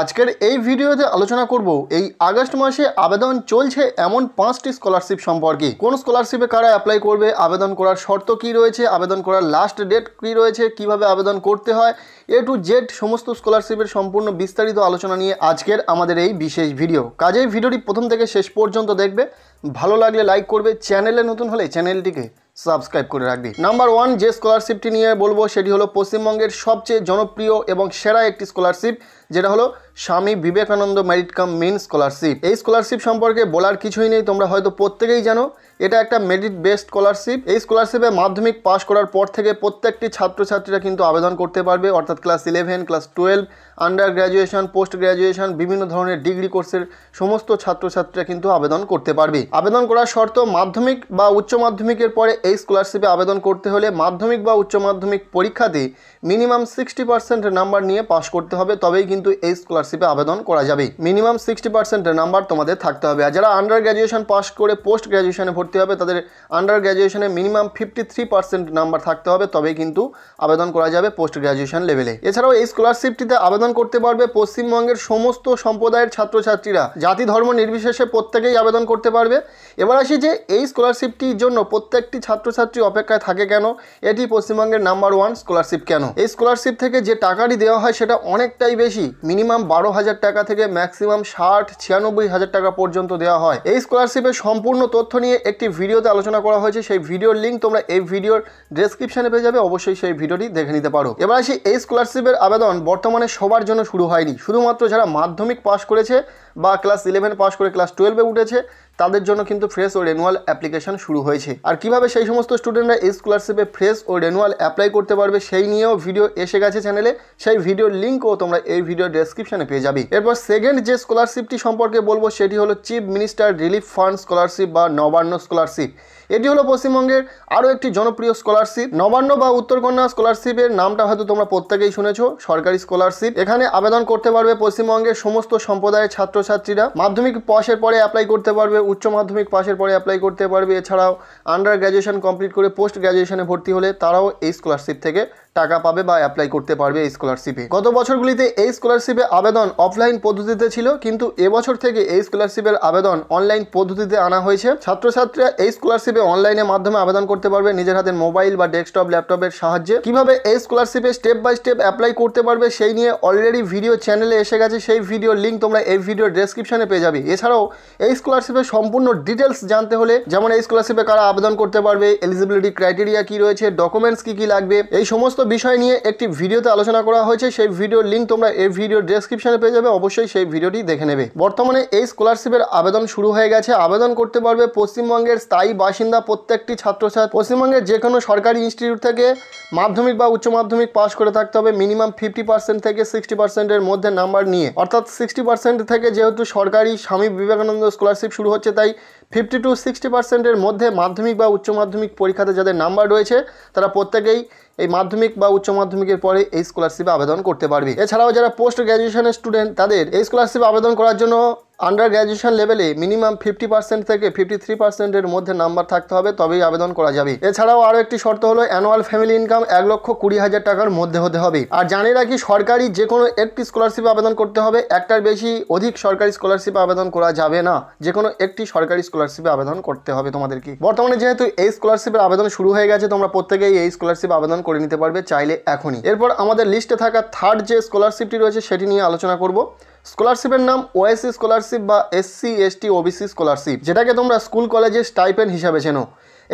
আজকের এই ভিডিওতে আলোচনা করব এই আগস্ট মাসে আবেদন চলছে এমন পাঁচটি স্কলারশিপ সম্পর্কে কোন স্কলারশিপে কারা অ্যাপ্লাই করবে আবেদন করার শর্ত কি রয়েছে আবেদন করার লাস্ট ডেট কি রয়েছে কিভাবে আবেদন করতে হয় এ টু জেড সমস্ত স্কলারশিপের সম্পূর্ণ বিস্তারিত আলোচনা নিয়ে আজকের আমাদের এই বিশেষ ভিডিও কাজেই ভিডিওটি প্রথম থেকে শেষ পর্যন্ত দেখবে ভালো লাগলে লাইক করবে চ্যানেলে নতুন হলে চ্যানেলটিকে সাবস্ক্রাইব করে রাখবি নাম্বার ওয়ান যে স্কলারশিপটি নিয়ে বলবো সেটি হলো পশ্চিমবঙ্গের সবচেয়ে জনপ্রিয় এবং সেরা একটি স্কলারশিপ যেটা হলো Swami Vivekananda merit cum means scholarship এই স্কলারশিপ সম্পর্কে বলার কিছুই নেই তোমরা হয়তো প্রত্যেকেই জানো এটা একটা মেরিট বেসড স্কলারশিপ এই স্কলারশিপে মাধ্যমিক পাশ করার পর থেকে প্রত্যেকটি ছাত্রছাত্রীরা কিন্তু আবেদন করতে পারবে অর্থাৎ class eleven class twelve under graduation post graduation বিভিন্ন ধরনের ডিগ্রি কোর্সের সমস্ত ছাত্রছাত্রীরা কিন্তু আবেদন করতে পারবে আবেদন করার শর্ত মাধ্যমিক বা উচ্চ মাধ্যমিকের পরে এই স্কলারশিপে আবেদন করতে হলে মাধ্যমিক বা উচ্চ মাধ্যমিক পরীক্ষাতে মিনিমাম সিক্সটি পার্সেন্ট নাম্বার নিয়ে পাশ করতে হবে তবেই কিন্তু কিন্তু এই স্কলারশিপে আবেদন করা যাবে মিনিমাম সিক্সটি পার্সেন্টের নাম্বার তোমাদের থাকতে হবে আর যারা আন্ডার গ্র্যাজুয়েশন পাস করে পোস্ট গ্র্যাজুয়েশনে ভর্তি হবে তাদের আন্ডার গ্র্যাজুয়েশনে minimum fifty three percent number থাকতে হবে তবেই কিন্তু আবেদন করা যাবে পোস্ট গ্র্যাজুয়েশন লেভেলে এছাড়াও এই স্কলারশিপটিতে আবেদন করতে পারবে পশ্চিমবঙ্গের সমস্ত সম্প্রদায়ের ছাত্রছাত্রীরা জাতি ধর্ম নির্বিশেষে প্রত্যেকেই আবেদন করতে পারবে এবার আসি যে এই স্কলারশিপটির জন্য প্রত্যেকটি ছাত্রছাত্রী অপেক্ষায় থাকে কেন এটি পশ্চিমবঙ্গের নাম্বার ওয়ান স্কলারশিপ কেন এই স্কলারশিপ থেকে যে টাকাটি দেওয়া হয় সেটা অনেকটাই বেশি মিনিমাম বারো হাজার টাকা থেকে ম্যাক্সিমাম ষাট ছিয়ানব্বই হাজার টাকা পর্যন্ত দেওয়া হয় এই স্কলারশিপের সম্পূর্ণ তথ্য নিয়ে একটি ভিডিওতে আলোচনা করা হয়েছে সেই ভিডিওর লিঙ্ক তোমরা এই ভিডিওর ডেসক্রিপশানে পেয়ে যাবে অবশ্যই সেই ভিডিওটি দেখে নিতে পারো এবার আসি এই স্কলারশিপের আবেদন বর্তমানে সবার জন্য শুরু হয়নি শুধুমাত্র যারা মাধ্যমিক পাশ করেছে বা ক্লাস ইলেভেন পাশ করে ক্লাস টুয়েলভে উঠেছে তাদের জন্য কিন্তু ফ্রেশ ও রেনুয়াল অ্যাপ্লিকেশান শুরু হয়েছে আর কিভাবে সেই সমস্ত স্টুডেন্টরা স্কলারশিপে ফ্রেশ ও রেনুয়াল অ্যাপ্লাই করতে পারবে সেই নিয়েও ভিডিও এসে গেছে চ্যানেলে সেই ভিডিওর লিঙ্কও তোমরা এই ভিডিও ডেসক্রিপশানে পেয়ে যাবে এরপর সেকেন্ড যে স্কলারশিপটি সম্পর্কে বলবো সেটি হলো chief minister relief fund scholarship বা নবান্ন স্কলারশিপ এটি হলো পশ্চিমবঙ্গের আরও একটি জনপ্রিয় স্কলারশিপ নবান্ন বা উত্তরকন্যা স্কলারশিপের নামটা হয়তো তোমরা প্রত্যেকেই শুনেছ সরকারি স্কলারশিপ এখানে আবেদন করতে পারবে পশ্চিমবঙ্গের সমস্ত সম্প্রদায়ের ছাত্রছাত্রীরা মাধ্যমিক পাশের পরে অ্যাপ্লাই করতে পারবে উচ্চ মাধ্যমিক পাশের পরে অ্যাপ্লাই করতে পারবে এছাড়াও আন্ডার গ্র্যাজুয়েশন কমপ্লিট করে পোস্ট গ্র্যাজুয়েশনে ভর্তি হলে তারাও এই স্কলারশিপ থেকে টাকা পাবে বা অ্যাপ্লাই করতে পারবে এই স্কলারশিপে গত বছরগুলিতে এই স্কলারশিপে আবেদন অফলাইন পদ্ধতিতে ছিল কিন্তু এবছর থেকে এই স্কলারশিপের আবেদন অনলাইন পদ্ধতিতে আনা হয়েছে ছাত্রছাত্রীরা এই স্কলারশিপে অনলাইনের মাধ্যমে আবেদন করতে পারবে নিজের হাতে মোবাইল বা ডেস্কটপ ল্যাপটপের সাহায্যে কিভাবে এই স্কলারশিপে স্টেপ বাই স্টেপ অ্যাপ্লাই করতে পারবে সেই নিয়ে অলরেডি ভিডিও চ্যানেলে এসে গেছে সেই ভিডিও লিঙ্ক তোমরা এই ভিডিও ডেসক্রিপশনে পেয়ে যাবে এছাড়াও এই স্কলারশিপের সম্পূর্ণ ডিটেলস জানতে হলে যেমন এই স্কলারশিপে কারা আবেদন করতে পারবে এলিজিবিলিটি ক্রাইটেরিয়া কি রয়েছে ডকুমেন্টস কি কি লাগবে এই সমস্ত বিষয় নিয়ে একটি ভিডিওতে আলোচনা করা হয়েছে সেই ভিডিওর লিঙ্ক তোমরা এই ভিডিওর ডেসক্রিপশনে পেয়ে যাবে অবশ্যই সেই ভিডিওটি দেখে নেবে বর্তমানে এই স্কলারশিপের আবেদন শুরু হয়ে গেছে আবেদন করতে পারবে পশ্চিমবঙ্গের স্থায়ী বাসিন্দা প্রত্যেকটি ছাত্রছাত্রী পশ্চিমবঙ্গের যে কোনো সরকারি ইনস্টিটিউট থেকে মাধ্যমিক বা উচ্চ মাধ্যমিক পাস করে থাকতে হবে মিনিমাম ফিফটি পার্সেন্ট থেকে সিক্সটি পার্সেন্টের মধ্যে নাম্বার নিয়ে অর্থাৎ সিক্সটি পার্সেন্ট থেকে যেহেতু সরকারি স্বামী বিবেকানন্দ স্কলারশিপ শুরু হচ্ছে তাই ফিফটি টু সিক্সটি পার্সেন্টের মধ্যে মাধ্যমিক বা উচ্চ মাধ্যমিক পরীক্ষাতে যাদের নাম্বার রয়েছে তারা প্রত্যেকেই এই মাধ্যমিক বা উচ্চ মাধ্যমিকের পরে এই স্কলারশিপে আবেদন করতে পারবে এছাড়াও যারা পোস্ট গ্র্যাজুয়েশনের স্টুডেন্ট তাদের এই স্কলারশিপে আবেদন করার জন্য আন্ডার গ্র্যাজুয়েশন লেভেলে মিনিমাম ফিফটি পার্সেন্ট থেকে ফিফটি থ্রি পার্সেন্টের মধ্যে নাম্বার থাকতে হবে তবেই আবেদন করা যাবে এছাড়াও আরও একটি শর্ত হলো অ্যানুয়াল ফ্যামিলি ইনকাম এক লক্ষ কুড়ি হাজার টাকার মধ্যে হতে হবে আর জানি রাখি সরকারি যে কোনো একটি স্কলারশিপ আবেদন করতে হবে একটার বেশি অধিক সরকারি স্কলারশিপ আবেদন করা যাবে না যে কোনো একটি সরকারি স্কলারশিপে আবেদন করতে হবে তোমাদেরকে বর্তমানে যেহেতু এই স্কলারশিপের আবেদন শুরু হয়ে গেছে তোমরা প্রত্যেকেই এই স্কলারশিপ আবেদন করে নিতে পারবে চাইলে এখনই এরপর আমাদের লিস্টে থাকা থার্ড যে স্কলারশিপটি রয়েছে সেটি নিয়ে আলোচনা করব স্কলারশিপের নাম ওয়াইসি স্কলারশিপ বা এসসি এসটি ওবিসি স্কলারশিপ যেটাকে তোমরা স্কুল কলেজের স্টাইপেন্ড হিসাবে চেনো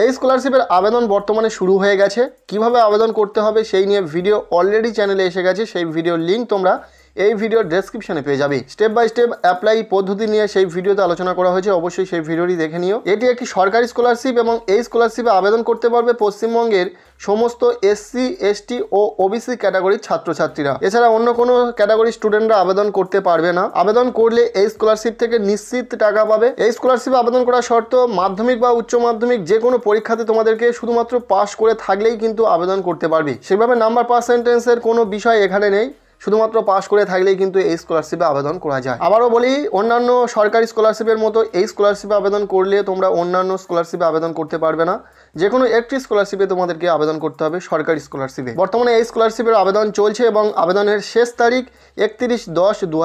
এই স্কলারশিপের আবেদন বর্তমানে শুরু হয়ে গেছে কিভাবে আবেদন করতে হবে সেই নিয়ে ভিডিও অলরেডি চ্যানেলে এসে গেছে সেই ভিডিওর লিঙ্ক তোমরা এই ভিডিওর ডেসক্রিপশনে পেয়ে যাবে স্টেপ বাই স্টেপ অ্যাপ্লাই পদ্ধতি নিয়ে সেই ভিডিওতে আলোচনা করা হয়েছে অবশ্যই সেই ভিডিওটি দেখে নিও এটি একটি সরকারি স্কলারশিপ এবং এই স্কলারশিপে আবেদন করতে পারবে পশ্চিমবঙ্গের সমস্ত এসসি এসটি ও ওবিসি ক্যাটাগরির ছাত্রছাত্রীরা এছাড়া অন্য কোনো ক্যাটাগরির স্টুডেন্টরা আবেদন করতে পারবে না আবেদন করলে এই স্কলারশিপ থেকে নিশ্চিত টাকা পাবে এই স্কলারশিপে আবেদন করা শর্ত মাধ্যমিক বা উচ্চ মাধ্যমিক যে কোনো পরীক্ষাতে তোমাদেরকে শুধুমাত্র পাশ করে থাকলেই কিন্তু আবেদন করতে পারবে সেভাবে নাম্বার পার্সেন্টেন্সের কোনো বিষয় এখানে নেই শুধুমাত্র পাশ করে থাকলেই কিন্তু এই স্কলারশিপে আবেদন করা যায় আবারও বলি অন্যান্য সরকারি স্কলারশিপের মতো এই স্কলারশিপে আবেদন করলে তোমরা অন্যান্য স্কলারশিপে আবেদন করতে পারবে না যে কোনো একটি স্কলারশিপে তোমাদেরকে আবেদন করতে হবে সরকারি স্কলারশিপে বর্তমানে এই স্কলারশিপের আবেদন চলছে এবং আবেদনের শেষ তারিখ একত্রিশ দশ দু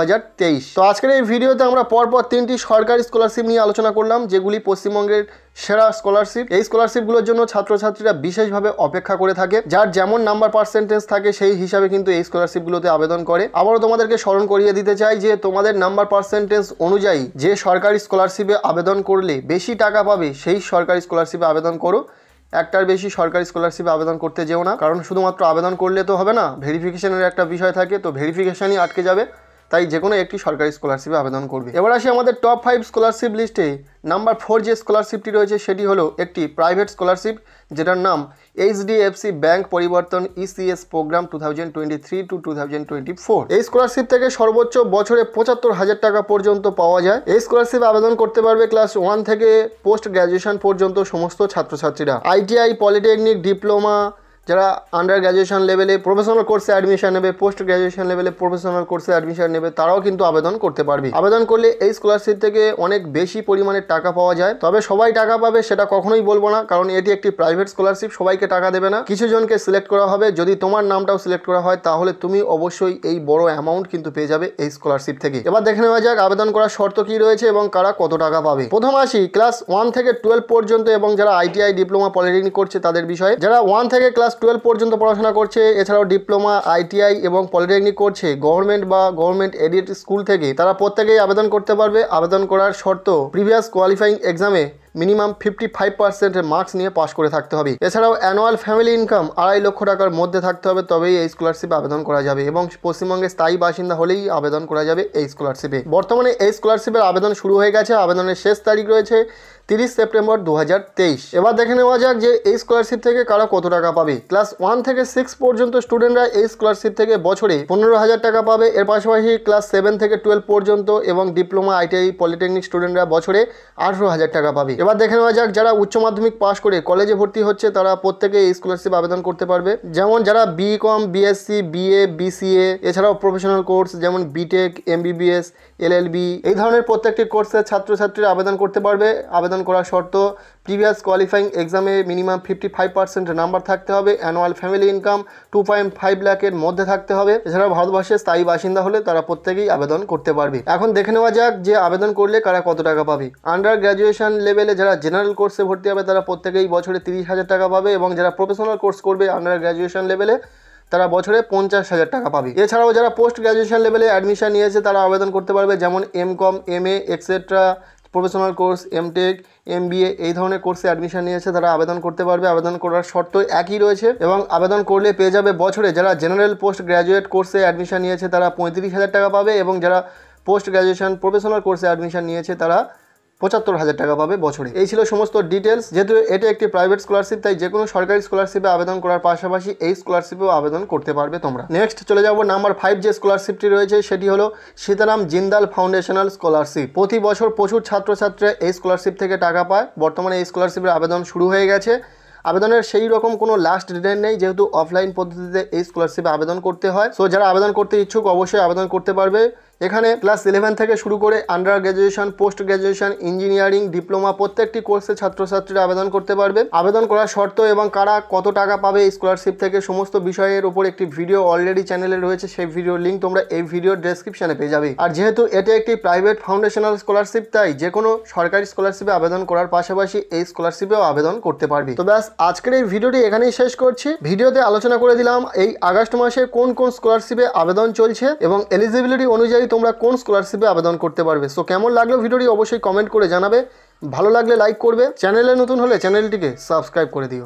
তো আজকের এই ভিডিওতে আমরা পরপর তিনটি সরকারি স্কলারশিপ নিয়ে আলোচনা করলাম যেগুলি পশ্চিমবঙ্গের সেরা স্কলারশিপ এই স্কলারশিপগুলোর জন্য ছাত্রছাত্রীরা বিশেষভাবে অপেক্ষা করে থাকে যার যেমন নাম্বার পার্সেন্টেজ থাকে সেই হিসাবে কিন্তু এই স্কলারশিপগুলোতে আবেদন করে আবারও তোমাদেরকে স্মরণ করিয়ে দিতে চাই যে তোমাদের নাম্বার পার্সেন্টেজ অনুযায়ী যে সরকারি স্কলারশিপে আবেদন করলে বেশি টাকা পাবে সেই সরকারি স্কলারশিপে আবেদন করো একটার বেশি সরকারি স্কলারশিপে আবেদন করতে যেও না কারণ শুধুমাত্র আবেদন করলে তো হবে না ভেরিফিকেশনের একটা বিষয় থাকে তো ভেরিফিকেশানই আটকে যাবে তাই যে কোনো একটি সরকারি স্কলারশিপে আবেদন করবে এবার আসি আমাদের টপ ফাইভ স্কলারশিপ লিস্টে নাম্বার ফোর যে স্কলারশিপটি রয়েছে সেটি হলো একটি প্রাইভেট স্কলারশিপ যেটার নাম HDFC bank Parivartan ECS programme two thousand twenty three to two thousand twenty four এই স্কলারশিপ থেকে সর্বোচ্চ বছরে পঁচাত্তর হাজার টাকা পর্যন্ত পাওয়া যায় এই স্কলারশিপ আবেদন করতে পারবে ক্লাস ওয়ান থেকে পোস্ট গ্র্যাজুয়েশন পর্যন্ত সমস্ত ছাত্রছাত্রীরা আইটিআই পলিটেকনিক ডিপ্লোমা যারা আন্ডার গ্র্যাজুয়েশন লেভেলে প্রফেশনাল কোর্সে অ্যাডমিশন নেবে পোস্ট গ্র্যাজুয়েশন লেভেলে প্রফেশনাল কোর্সে অ্যাডমিশন নেবে তারাও কিন্তু আবেদন করতে পারবে আবেদন করলে এই স্কলারশিপ থেকে অনেক বেশি পরিমাণে টাকা পাওয়া যায় তবে সবাই টাকা পাবে সেটা কখনোই বলবো না কারণ এটি একটি প্রাইভেট স্কলারশিপ সবাইকে টাকা দেবে না কিছু জনকে সিলেক্ট করা হবে যদি তোমার নামটাও সিলেক্ট করা হয় তাহলে তুমি অবশ্যই এই বড় অ্যামাউন্ট কিন্তু পেয়ে যাবে এই স্কলারশিপ থেকে এবার দেখে নেওয়া যাক আবেদন করার শর্ত কি রয়েছে এবং কারা কত টাকা পাবে প্রথম আসি ক্লাস ওয়ান থেকে টুয়েলভ পর্যন্ত এবং যারা আইটিআই ডিপ্লোমা পলিটেকনিক করছে তাদের বিষয়ে যারা ওয়ান থেকে ক্লাস টুয়েলভ পর্যন্ত পড়াশোনা করছে এছাড়াও ডিপ্লোমা আইটিআই এবং পলিটেকনিক করছে গভর্নমেন্ট বা গভর্নমেন্ট এডিট স্কুল থেকে তারা প্রত্যেকেই আবেদন করতে পারবে আবেদন করার শর্ত প্রিভিয়াস কোয়ালিফাইং এক্সামে মিনিমাম ফিফটি ফাইভ পার্সেন্টের মার্কস নিয়ে পাশ করে থাকতে হবে এছাড়াও অ্যানুয়াল ফ্যামিলি ইনকাম আড়াই লক্ষ টাকার মধ্যে থাকতে হবে তবেই এই স্কলারশিপে আবেদন করা যাবে এবং পশ্চিমবঙ্গের স্থায়ী বাসিন্দা হলেই আবেদন করা যাবে এই স্কলারশিপে বর্তমানে এই স্কলারশিপের আবেদন শুরু হয়ে গেছে আবেদনের শেষ তারিখ রয়েছে তিরিশ সেপ্টেম্বর দু এবার দেখে নেওয়া যাক যে এই স্কলারশিপ থেকে কারা কত টাকা পাবে ক্লাস ওয়ান থেকে সিক্স পর্যন্ত স্টুডেন্টরা এই স্কলারশিপ থেকে বছরে পনেরো হাজার টাকা পাবে এর পাশাপাশি ক্লাস সেভেন থেকে টুয়েলভ পর্যন্ত এবং ডিপ্লোমা আইটিআই পলিটেকনিক স্টুডেন্টরা বছরে আঠেরো হাজার টাকা পাবে এবার দেখে নেওয়া যাক যারা উচ্চ মাধ্যমিক পাশ করে কলেজে ভর্তি হচ্ছে তারা প্রত্যেকে এই স্কলারশিপ আবেদন করতে পারবে যেমন যারা B com BSc BA BCA এছাড়াও প্রফেশনাল কোর্স যেমন বিটেক এমবিবিএস বি এই ধরনের প্রত্যেকটি কোর্সের ছাত্রছাত্রীরা আবেদন করতে পারবে আবেদন আবেদন করা শর্ত প্রিভিয়াস কোয়ালিফাইং এক্সামে minimum fifty five percent number থাকতে হবে annual family income two point five ল্যাকের মধ্যে থাকতে হবে এছাড়া ভারতবর্ষের স্থায়ী বাসিন্দা হলে তারা প্রত্যেকেই আবেদন করতে পারবে এখন দেখে নেওয়া যাক যে আবেদন করলে কারা কত টাকা পাবে আন্ডার গ্র্যাজুয়েশন লেভেলে যারা জেনারেল কোর্সে ভর্তি হবে তারা প্রত্যেকেই বছরে তিরিশ হাজার টাকা পাবে এবং যারা প্রফেশনাল কোর্স করবে আন্ডার গ্র্যাজুয়েশন লেভেলে তারা বছরে পঞ্চাশ হাজার টাকা পাবে এছাড়াও যারা পোস্ট গ্র্যাজুয়েশন লেভেলে অ্যাডমিশন নিয়েছে তারা আবেদন করতে পারবে যেমন M com M A etcetera professional course MTech MBA এই ধরনের কোর্সে অ্যাডমিশন নিয়েছে তারা আবেদন করতে পারবে আবেদন করার শর্ত একই রয়েছে এবং আবেদন করলে পেয়ে যাবে বছরে যারা জেনারেল পোস্ট গ্র্যাজুয়েট কোর্সে অ্যাডমিশন নিয়েছে তারা পঁয়ত্রিশ হাজার টাকা পাবে এবং যারা পোস্ট গ্র্যাজুয়েশন প্রফেশনাল কোর্সে অ্যাডমিশন নিয়েছে তারা পঁচাত্তর হাজার টাকা পাবে বছরে এই ছিল সমস্ত ডিটেলস যেহেতু এটা একটি প্রাইভেট স্কলারশিপ তাই যে কোনো সরকারি স্কলারশিপে আবেদন করার পাশাপাশি এই স্কলারশিপেও আবেদন করতে পারবে তোমরা নেক্সট চলে যাবো নাম্বার ফাইভ যে স্কলারশিপটি রয়েছে সেটি হলো সীতারাম জিন্দাল ফাউন্ডেশনাল স্কলারশিপ প্রতি বছর প্রচুর ছাত্রছাত্রী এই স্কলারশিপ থেকে টাকা পায় বর্তমানে এই স্কলারশিপের আবেদন শুরু হয়ে গেছে আবেদনের সেই রকম কোনো লাস্ট ডেট নেই যেহেতু অফলাইন পদ্ধতিতে এই স্কলারশিপে আবেদন করতে হয় সো যারা আবেদন করতে ইচ্ছুক অবশ্যই আবেদন করতে পারবে এখানে ক্লাস ইলেভেন থেকে শুরু করে under graduation post graduation engineering diploma প্রত্যেকটি কোর্সে ছাত্রছাত্রীরা আবেদন করতে পারবে আবেদন করার শর্ত এবং কারা কত টাকা পাবে স্কলারশিপ থেকে সমস্ত বিষয়ের উপর একটি ভিডিও অলরেডি চ্যানেলে রয়েছে সেই ভিডিওর লিঙ্ক তোমরা এই ভিডিওর ডেসক্রিপশনে পেয়ে যাবে আর যেহেতু এটি একটি প্রাইভেট ফাউন্ডেশনাল স্কলারশিপ তাই যে কোনো সরকারি স্কলারশিপে আবেদন করার পাশাপাশি এই স্কলারশিপেও আবেদন করতে পারবি তো ব্যাস আজকের এই ভিডিওটি এখানেই শেষ করছি ভিডিওতে আলোচনা করে দিলাম এই আগস্ট মাসে কোন কোন স্কলারশিপে আবেদন চলছে এবং এলিজিবিলিটি অনুযায়ী অনুযায়ী তোমরা কোন স্কলারশিপে আবেদন করতে পারবে সো কেমন লাগলো ভিডিওটি অবশ্যই কমেন্ট করে জানাবে ভালো লাগলে লাইক করবে চ্যানেলে নতুন হলে চ্যানেলটিকে সাবস্ক্রাইব করে দিও